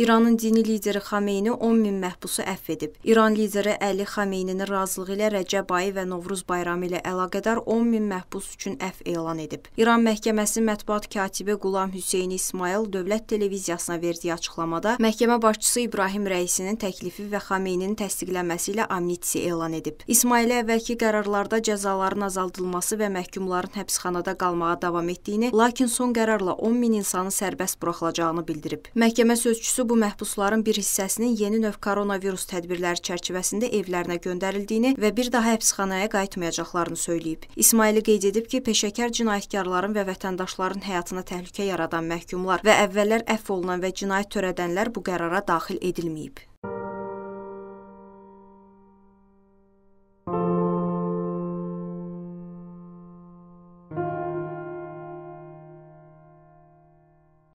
İranın dini lideri Xameyni 10 min məhbusu əff edib. İran lideri Əli Xameyninin razılığı ilə Rəcəb ayı və Novruz bayramı ilə əlaqədar 10 min məhbus üçün əff elan edib. İran məhkəməsi mətbuat katibi Qulam Hüseyn İsmail dövlət televiziyasına verdiyi açıqlamada məhkəmə başçısı İbrahim rəisinin təklifi və Xameyninin təsdiqləməsi ilə amnistiya elan edib. İsmailə əvvəlki qərarlarda cəzaların azaldılması və məhkumların həbsxanada qalmağa davam etdiyini, lakin son qərarla 10 min insanın sərbəst buraxılacağını bildirib. Məhkəmə sözçüsü bu məhbusların bir hissəsinin yeni növ koronavirus tədbirləri çərçivəsində evlərinə göndərildiyini və bir daha həbsxanaya qayıtmayacaqlarını söyləyib. İsmaili qeyd edib ki, peşəkar cinayətkarların və vətəndaşların həyatına təhlükə yaradan məhkumlar və əvvəllər əfv olunan və cinayət törədənlər bu qərara daxil edilməyib.